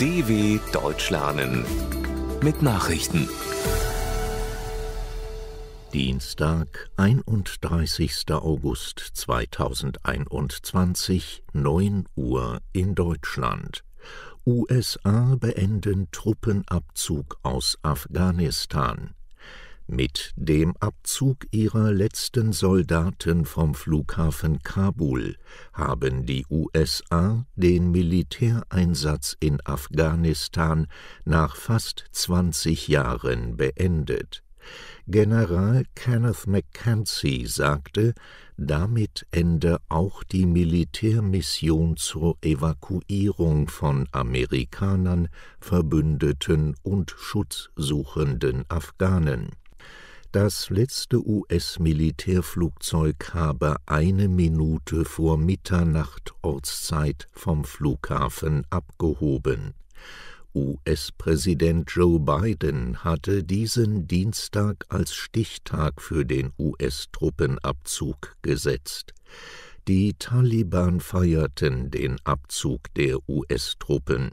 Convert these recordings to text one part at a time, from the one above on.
DW Deutsch lernen mit Nachrichten. Dienstag, 31. August 2021, 9 Uhr in Deutschland. USA beenden Truppenabzug aus Afghanistan. Mit dem Abzug ihrer letzten Soldaten vom Flughafen Kabul haben die USA den Militäreinsatz in Afghanistan nach fast zwanzig Jahren beendet. General Kenneth McKenzie sagte, damit ende auch die Militärmission zur Evakuierung von Amerikanern, Verbündeten und schutzsuchenden Afghanen. Das letzte US-Militärflugzeug habe eine Minute vor Mitternacht Ortszeit vom Flughafen abgehoben. US-Präsident Joe Biden hatte diesen Dienstag als Stichtag für den US-Truppenabzug gesetzt. Die Taliban feierten den Abzug der US-Truppen.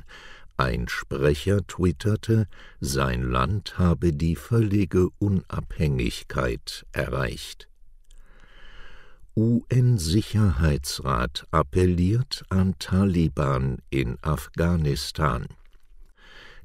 Ein Sprecher twitterte, sein Land habe die völlige Unabhängigkeit erreicht. UN-Sicherheitsrat appelliert an Taliban in Afghanistan.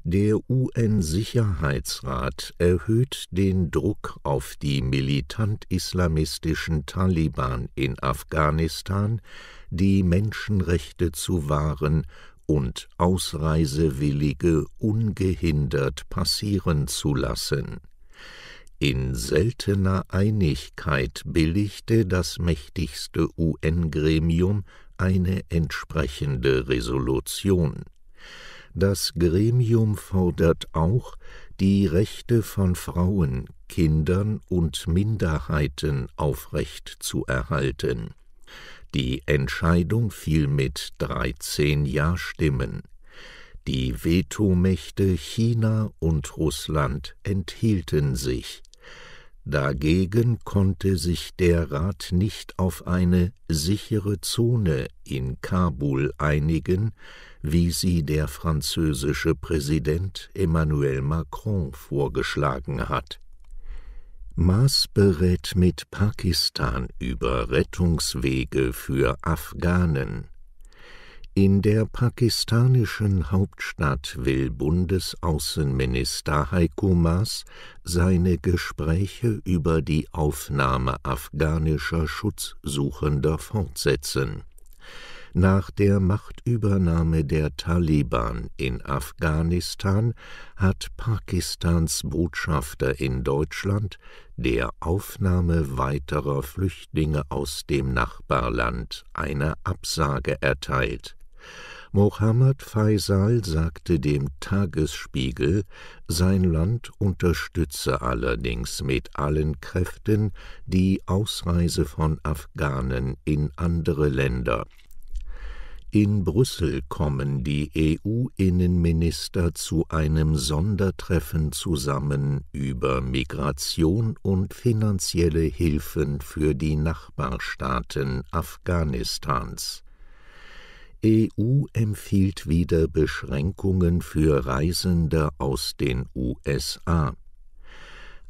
Der UN-Sicherheitsrat erhöht den Druck auf die militant-islamistischen Taliban in Afghanistan, die Menschenrechte zu wahren und Ausreisewillige ungehindert passieren zu lassen. In seltener Einigkeit billigte das mächtigste UN-Gremium eine entsprechende Resolution. Das Gremium fordert auch, die Rechte von Frauen, Kindern und Minderheiten aufrecht zu erhalten. Die Entscheidung fiel mit 13 Ja-Stimmen. Die Vetomächte China und Russland enthielten sich. Dagegen konnte sich der Rat nicht auf eine sichere Zone in Kabul einigen, wie sie der französische Präsident Emmanuel Macron vorgeschlagen hat. Maas berät mit Pakistan über Rettungswege für Afghanen. In der pakistanischen Hauptstadt will Bundesaußenminister Heiko Maas seine Gespräche über die Aufnahme afghanischer Schutzsuchender fortsetzen. Nach der Machtübernahme der Taliban in Afghanistan hat Pakistans Botschafter in Deutschland der Aufnahme weiterer Flüchtlinge aus dem Nachbarland eine Absage erteilt. Mohammad Faisal sagte dem Tagesspiegel, sein Land unterstütze allerdings mit allen Kräften die Ausreise von Afghanen in andere Länder, in Brüssel kommen die EU-Innenminister zu einem Sondertreffen zusammen über Migration und finanzielle Hilfen für die Nachbarstaaten Afghanistans. EU empfiehlt wieder Beschränkungen für Reisende aus den USA.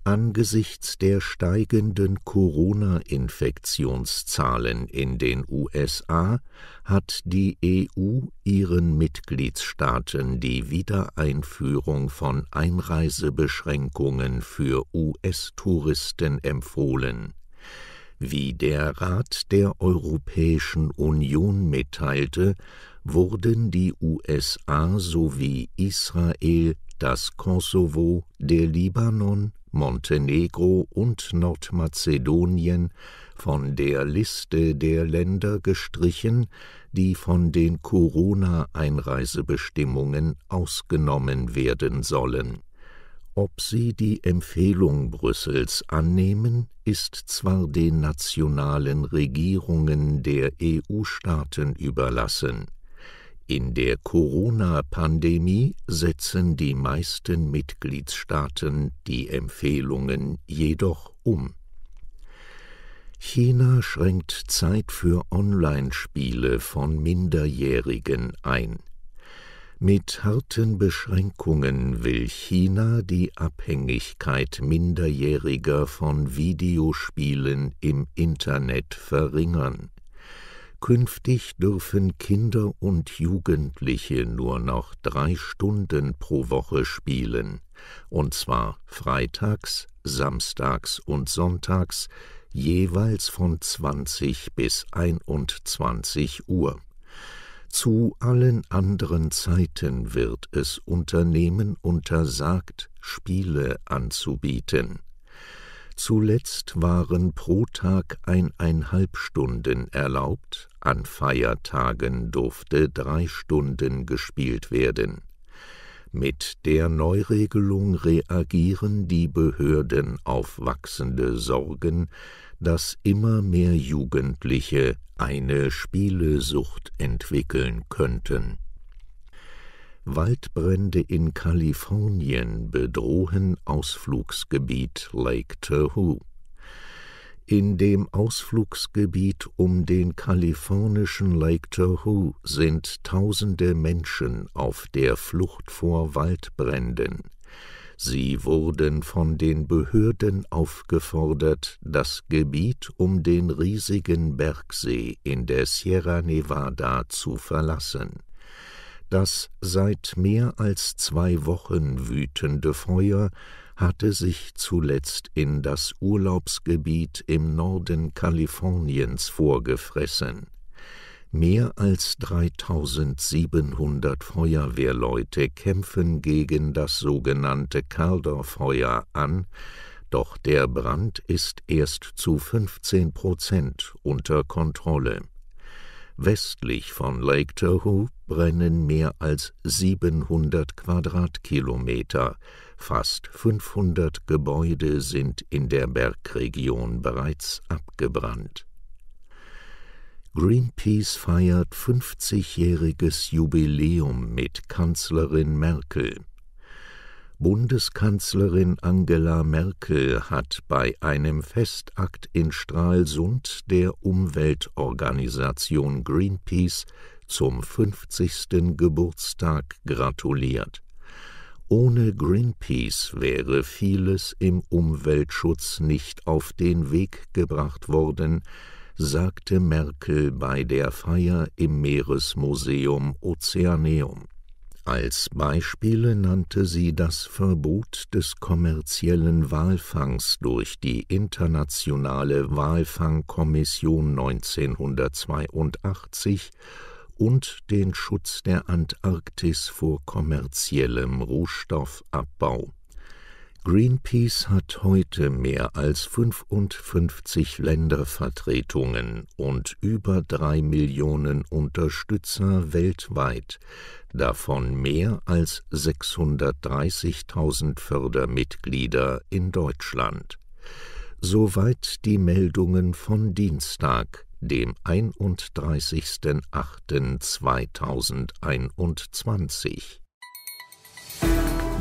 Angesichts der steigenden Corona-Infektionszahlen in den USA hat die EU ihren Mitgliedstaaten die Wiedereinführung von Einreisebeschränkungen für US-Touristen empfohlen. Wie der Rat der Europäischen Union mitteilte, wurden die USA sowie Israel, das Kosovo, der Libanon, Montenegro und Nordmazedonien von der Liste der Länder gestrichen, die von den Corona-Einreisebestimmungen ausgenommen werden sollen. Ob sie die Empfehlung Brüssels annehmen, ist zwar den nationalen Regierungen der EU-Staaten überlassen, in der Corona-Pandemie setzen die meisten Mitgliedstaaten die Empfehlungen jedoch um. China schränkt Zeit für Online-Spiele von Minderjährigen ein. Mit harten Beschränkungen will China die Abhängigkeit Minderjähriger von Videospielen im Internet verringern. Künftig dürfen Kinder und Jugendliche nur noch drei Stunden pro Woche spielen, und zwar freitags, samstags und sonntags jeweils von 20 bis 21 Uhr. Zu allen anderen Zeiten wird es Unternehmen untersagt, Spiele anzubieten. Zuletzt waren pro Tag eineinhalb Stunden erlaubt, an Feiertagen durfte drei Stunden gespielt werden. Mit der Neuregelung reagieren die Behörden auf wachsende Sorgen, dass immer mehr Jugendliche eine Spielesucht entwickeln könnten Waldbrände in Kalifornien bedrohen Ausflugsgebiet Lake Tahoe. In dem Ausflugsgebiet um den kalifornischen Lake Tahoe sind tausende Menschen auf der Flucht vor Waldbränden. Sie wurden von den Behörden aufgefordert, das Gebiet um den riesigen Bergsee in der Sierra Nevada zu verlassen. Das seit mehr als zwei Wochen wütende Feuer hatte sich zuletzt in das Urlaubsgebiet im Norden Kaliforniens vorgefressen. Mehr als 3700 Feuerwehrleute kämpfen gegen das sogenannte calder an, doch der Brand ist erst zu 15 Prozent unter Kontrolle. Westlich von Lake Tahoe brennen mehr als 700 Quadratkilometer, fast 500 Gebäude sind in der Bergregion bereits abgebrannt. Greenpeace feiert 50-jähriges Jubiläum mit Kanzlerin Merkel. Bundeskanzlerin Angela Merkel hat bei einem Festakt in Stralsund der Umweltorganisation Greenpeace zum 50. Geburtstag gratuliert. Ohne Greenpeace wäre vieles im Umweltschutz nicht auf den Weg gebracht worden, sagte Merkel bei der Feier im Meeresmuseum Ozeaneum. Als Beispiele nannte sie das Verbot des kommerziellen Walfangs durch die Internationale Walfangkommission 1982 und den Schutz der Antarktis vor kommerziellem Rohstoffabbau Greenpeace hat heute mehr als 55 Ländervertretungen und über drei Millionen Unterstützer weltweit, davon mehr als 630.000 Fördermitglieder in Deutschland. Soweit die Meldungen von Dienstag, dem 31.08.2021